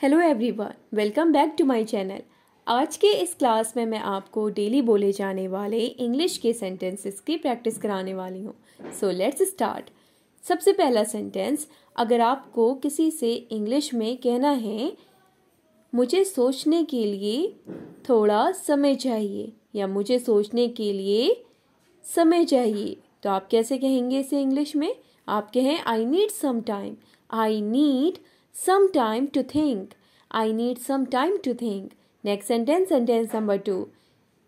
Hello everyone welcome back to my channel आज के इस क्लास में मैं आपको डेली बोले जाने वाले इंग्लिश के सेंटेंसेस की प्रैक्टिस कराने वाली हूँ सो लेट्स स्टार्ट सबसे पहला सेंटेंस अगर आपको किसी से इंग्लिश में कहना है मुझे सोचने के लिए थोड़ा समय चाहिए या मुझे सोचने के लिए समय चाहिए तो आप कैसे कहेंगे इसे इंग्लिश में आप कहें I need some time I need some time to think I need some time to think next sentence sentence number two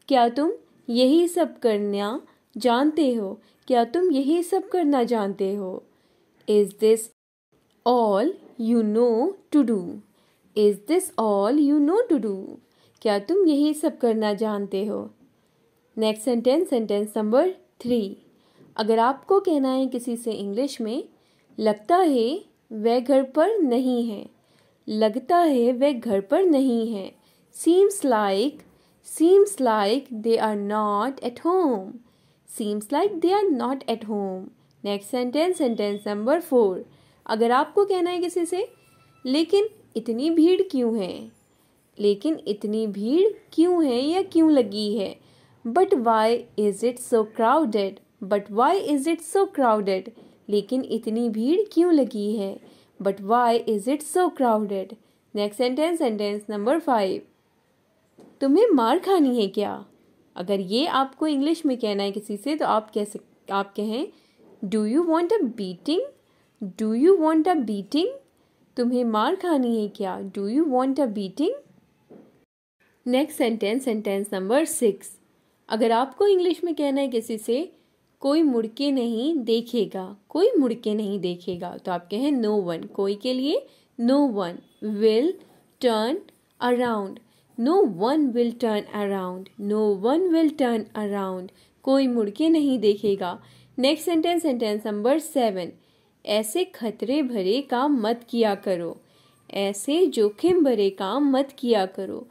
क्या तुम यही सब करना जानते हो क्या तुम यही सब करना जानते हो is this all you know to do is this all you know to do क्या तुम यही सब करना जानते हो next sentence sentence number three अगर आपको कहना है किसी से इंग्लिश में लगता है वह घर पर नहीं है लगता है वह घर पर नहीं है seems like seems like they are not at home seems like they are not at home next sentence sentence number four अगर आपको कहना है किसी से लेकिन इतनी भीड़ क्यों है लेकिन इतनी भीड़ क्यों है या क्यों लगी है but why is it so crowded but why is it so crowded लेकिन इतनी भीड़ क्यों लगी है but why is it so crowded next sentence sentence number five तुम्हें मार खानी है क्या अगर ये आपको इंग्लिश में कहना है किसी से तो आप कह सक आप कहें do you want a beating do you want a beating तुम्हें मार खानी है क्या do you want a beating next sentence sentence number six अगर आपको इंग्लिश में कहना है किसी से कोई मुड़के नहीं देखेगा कोई मुड़के नहीं देखेगा तो आप कहें नो वन कोई के लिए no one will turn around no one will turn around no one will turn around कोई मुड़के नहीं देखेगा next sentence sentence number seven ऐसे खतरे भरे काम मत किया करो ऐसे जोखिम भरे काम मत किया करो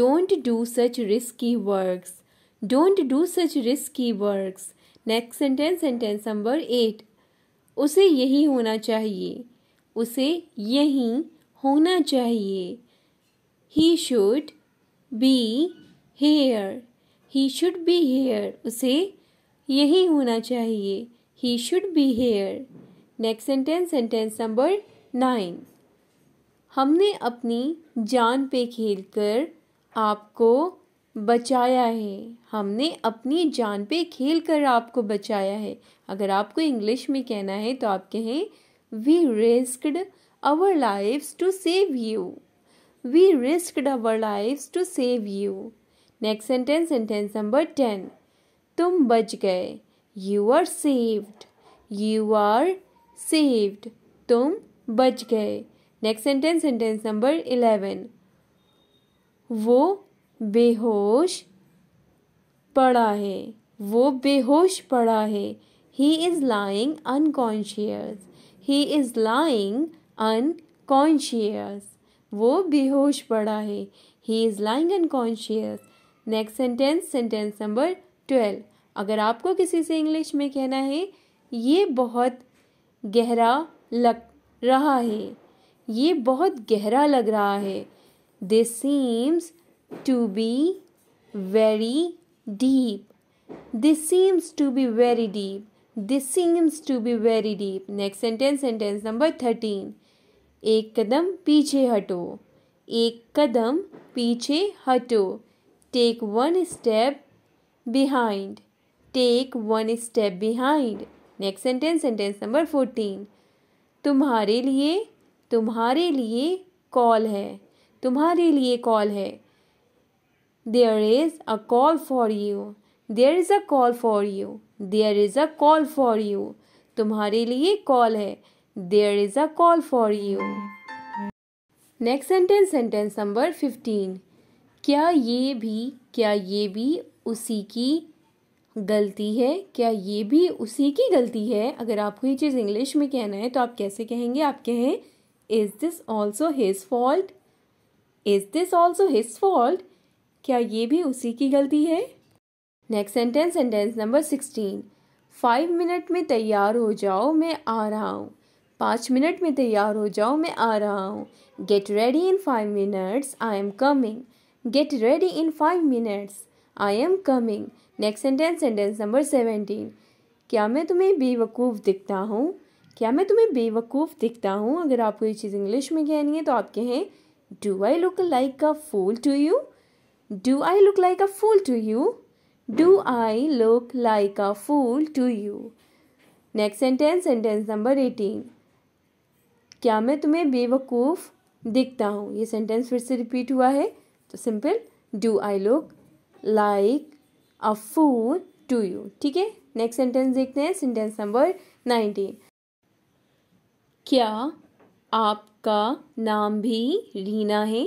don't do such risky works don't do such risky works next sentence sentence number eight उसे यही होना चाहिए उसे यही होना चाहिए he should be here he should be here उसे यही होना चाहिए he should be here next sentence sentence number nine हमने अपनी जान पे खेलकर आपको बचाया है हमने अपनी जान पे खेल कर आपको बचाया है अगर आपको इंग्लिश में कहना है तो आप कहें we risked our life to save you we risked our life to save you next sentence sentence number ten तुम बच गए you are saved you are saved तुम बच गए next sentence sentence number eleven वो बेहोश पड़ा है वो बेहोश पड़ा है he is lying unconscious he is lying unconscious वो बेहोश पड़ा है he is lying unconscious next sentence sentence number twelve अगर आपको किसी से इंग्लिश में कहना है ये बहुत गहरा लग रहा है ये बहुत गहरा लग रहा है this seems to be very deep. This seems to be very deep. This seems to be very deep. Next sentence, sentence number thirteen एक कदम पीछे हटो एक कदम पीछे हटो take one step behind take one step behind next sentence sentence number fourteen तुम्हारे लिए तुम्हारे लिए कॉल है तुम्हारे लिए कॉल है There is a call for you. There is a call for you. There is a call for you. तुम्हारे लिए कॉल है there is a call for you next sentence sentence number fifteen क्या ये भी क्या ये भी उसी की गलती है क्या ये भी उसी की गलती है अगर आपको ये चीज़ इंग्लिश में कहना है तो आप कैसे कहेंगे आप कहें is this also his fault is this also his fault क्या ये भी उसी की गलती है next sentence sentence number sixteen five minute में तैयार हो जाओ मैं आ रहा हूँ पाँच मिनट में तैयार हो जाओ मैं आ रहा हूँ get ready in five minutes I am coming get ready in five minutes I am coming next sentence sentence number seventeen क्या मैं तुम्हें बेवकूफ़ दिखता हूँ क्या मैं तुम्हें बेवकूफ़ दिखता हूँ अगर आपको ये चीज़ इंग्लिश में कहनी है तो आप कहें do I look like a fool to you do I look like a fool to you do I look like a fool to you next sentence sentence number eighteen क्या मैं तुम्हें बेवकूफ़ दिखता हूँ ये सेंटेंस फिर से रिपीट हुआ है तो simple do I look like a fool to you ठीक है नेक्स्ट सेंटेंस देखते हैं सेंटेंस नंबर नाइनटीन क्या आपका नाम भी रीना है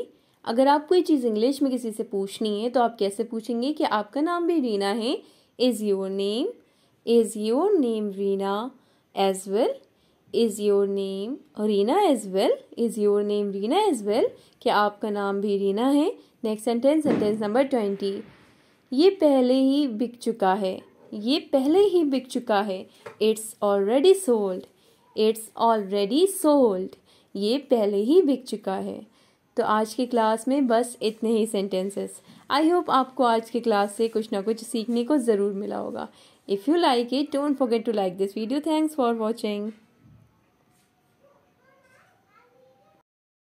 अगर आप कोई चीज़ इंग्लिश में किसी से पूछनी है तो आप कैसे पूछेंगे कि आपका नाम भी रीना है is your name is your name Reena as well is your name Reena as well is your name Reena as well क्या आपका नाम भी रीना है next sentence sentence number twenty ये पहले ही बिक चुका है ये पहले ही बिक चुका है it's already sold it's already sold ये पहले ही बिक चुका है तो आज की क्लास में बस इतने ही सेंटेंसेस आई होप आपको आज की क्लास से कुछ ना कुछ सीखने को ज़रूर मिला होगा if you like it don't forget to like this video thanks for watching